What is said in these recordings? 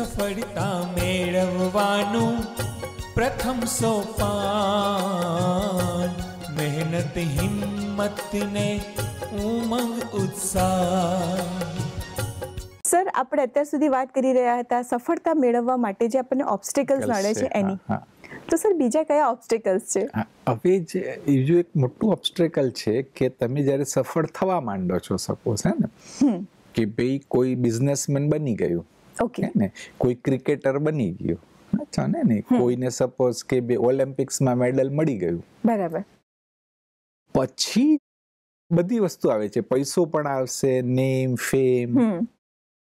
સફળતા મેળવવાનું પ્રથમ સોપાન મહેનત હિંમતને ઉમંગ ઉત્સાહ સર આપણે અત્યાર સુધી વાત કરી રહ્યા હતા સફળતા મેળવવા માટે જે આપણને ઓબ્સ્ટેકલ્સ મળે છે એની તો સર બીજા કયા ઓબ્સ્ટેકલ્સ છે હવે જે બીજું એક મોટું ઓબ્સ્ટેકલ છે કે તમે જ્યારે સફળ થવા માંડો છો સપોઝ હે ને કે ભાઈ કોઈ બિઝનેસમેન બની ગયું ઓકે ને કોઈ ક્રિકેટર બની ગયો ચાલે ને કોઈને સપોઝ કે બે ઓલિમ્પિક્સમાં મેડલ મળી ગયું બરાબર પછી બધી વસ્તુ આવે છે પૈસો પણ આવશે નેમ ફેમ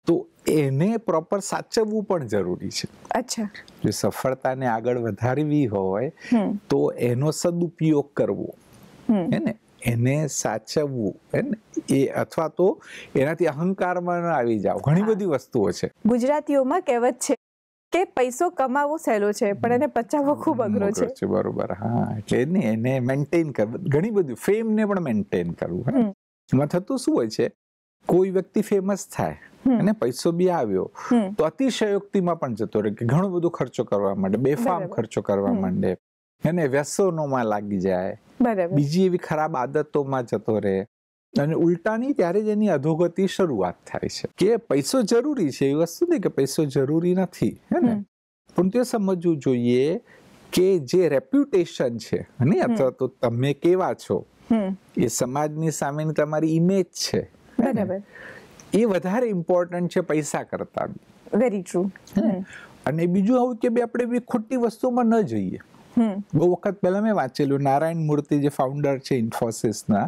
તો એને પ્રોપર સાચવવું પણ જરૂરી છે અચ્છા જો સફળતાને આગળ વધારવી હોય તો એનો સદુપયોગ કરવો હે ને એને સાચવવું એ અથવા તો એનાથી અહંકારમાં ન આવી જાવ ઘણી બધી વસ્તુઓ છે ગુજરાતીઓમાં કહેવત છે કે પૈસો કમાવો સહેલો છે પણ એને પચાવવો ખૂબ અઘરો છે બરોબર હા એટલે જ નહીં એને મેન્ટેન કરવું ઘણી બધું ને પણ મેન્ટેન કરવું એમાં થતું શું હોય છે કોઈ વ્યક્તિ ફેમસ થાય અને પૈસો બી આવ્યો તો અતિશયોક્તિમાં પણ જતો રહે કે ઘણો બધો ખર્ચો કરવા માંડે બેફામ ખર્ચો કરવા માંડે એને વ્યસનોમાં લાગી જાય બીજી એવી ખરાબ આદતોમાં જતો રહે અને ઉલટાની ત્યારે જ એની અધોગતિ શરૂઆત થાય છે કે પૈસો જરૂરી છે એ વસ્તુ નહીં કે પૈસો જરૂરી નથી હે ને પણ તે સમજવું જોઈએ કે જે રેપ્યુટેશન છે અને અથવા તો તમે કેવા છો એ સમાજની સામેની તમારી ઇમેજ છે એ વધારે ઇમ્પોર્ટન્ટ છે પૈસા કરતા વેરી ટ્રુ અને બીજું આવું કે ભાઈ આપણે ખોટી વસ્તુમાં ન જઈએ બહુ વખત પહેલા મેં વાંચેલું નારાયણ મૂર્તિ જે ફાઉન્ડર છે ઇન્ફોસિસના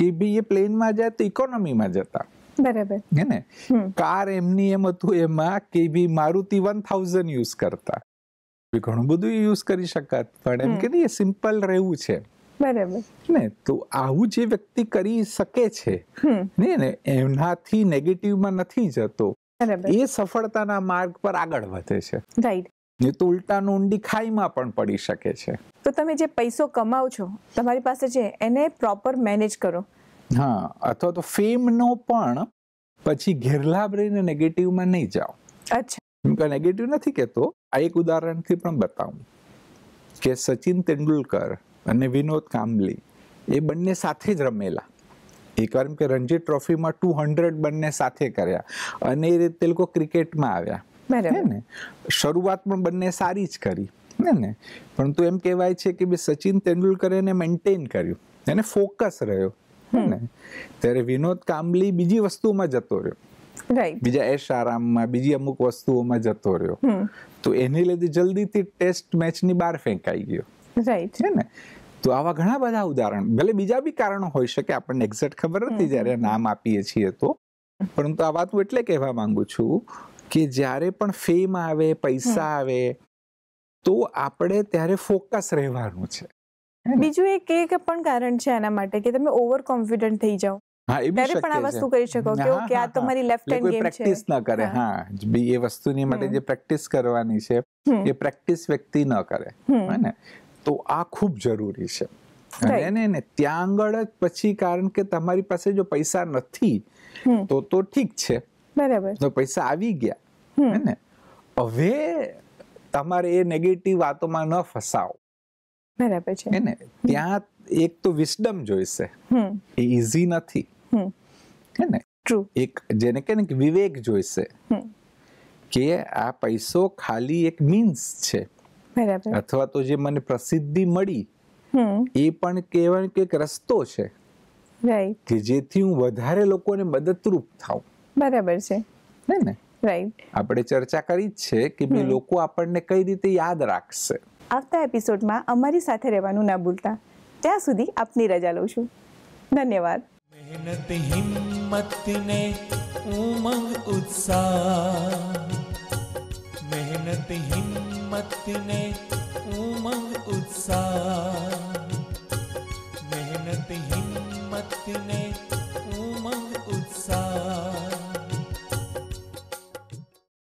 કે ભી એ પ્લેનમાં જાય તો ઇકોનોમીમાં જતા બરાબર હે ને કાર એમની એમ હતું એમાં કે ભી મારુતિ વન થાઉઝન્ડ યુઝ કરતા ઘણું બધું યુઝ કરી શકાત પણ એમ કે એ સિમ્પલ રહેવું છે બરાબર ને તો આવું જે વ્યક્તિ કરી શકે છે ને ને એનાથી નેગેટિવમાં નથી જતો એ સફળતાના માર્ગ પર આગળ વધે છે રાઈટ એ તો ઉલટાનું ઊંડી ખાઈમાં પણ પડી શકે છે તો તમે જે પૈસો કમાવ છો તમારી પાસે છે એને પ્રોપર મેનેજ કરો હા અથવા તો ફેમનો પણ પછી ઘેરલાભ રહીને નેગેટિવમાં નહીં જાઓ અચ્છા હું નેગેટિવ નથી કહેતો આ એક ઉદાહરણથી પણ બતાવું કે સચિન તેંડુલકર અને વિનોદ કાંબલી એ બંને સાથે જ રમેલા એકવાર એમ કે રણજી ટ્રોફીમાં ટુ હંડ્રેડ બંને સાથે કર્યા અને એ રીતે તે લોકો ક્રિકેટમાં આવ્યા ને શરૂઆત પણ બંને સારી જ કરી ને ને પરંતુ એમ કહેવાય છે કે બે સચિન તેંડુલકરે એને મેન્ટેન કર્યું એને ફોકસ રહ્યો ને ત્યારે વિનોદ કાંબલી બીજી વસ્તુમાં જતો રહ્યો બીજા એશ આરામમાં બીજી અમુક વસ્તુઓમાં જતો રહ્યો તો એને લીધે જલ્દીથી ટેસ્ટ મેચની બહાર ફેંકાઈ ગયો રાઈટ છે ને તો આવા ઘણા બધા ઉદાહરણ ભલે બીજા બી કારણો હોઈ શકે આપણને એક્ઝેક્ટ ખબર નથી જ્યારે નામ આપીએ છીએ તો પરંતુ આ વાત હું એટલે કહેવા માંગુ છું કે જ્યારે પણ ફેમ આવે પૈસા આવે તો આપણે ત્યારે ફોકસ રહેવાનું છે બીજું એક એક પણ કારણ છે એના માટે કે તમે ઓવર કોન્ફિડન્ટ થઈ જાઓ ત્યારે પણ આ વસ્તુ કરી શકો કે ઓકે આ તમારી લેફ્ટ હેન્ડ ગેમ છે પ્રેક્ટિસ ન કરે હા એ વસ્તુની માટે જે પ્રેક્ટિસ કરવાની છે એ પ્રેક્ટિસ વ્યક્તિ ન કરે હે ને તો આ ખૂબ જરૂરી છે અને ને ને ત્યાં આગળ પછી કારણ કે તમારી પાસે જો પૈસા નથી તો તો ઠીક છે બરાબર તો પૈસા આવી ગયા ને હવે તમારે એ નેગેટિવ વાતોમાં ન ફસાવો બરાબર છે ને ત્યાં એક તો વિઝડમ જોઈશે એ ઈઝી નથી હે ને ટ્રુ એક જેને કે વિવેક જોઈશે કે આ પૈસો ખાલી એક મીન્સ છે બરાબર અથવા તો જે મને પ્રસિદ્ધિ મળી એ પણ કેવાય કે એક રસ્તો છે કે જેથી હું વધારે લોકોને મદદરૂપ થાઉં બરાબર છે હે ને રાઈટ આપણે ચર્ચા કરી જ છે કે બે લોકો આપણને કઈ રીતે યાદ રાખશે આવતા એપિસોડમાં અમારી સાથે રહેવાનું ના ભૂલતા ત્યાં સુધી આપની રજા લઉં છું ધન્યવાદ મહેનત હિંમત ને ઉમંગ ઉત્સાહ મહેનત હિંમત ને ઉમંગ ઉત્સાહ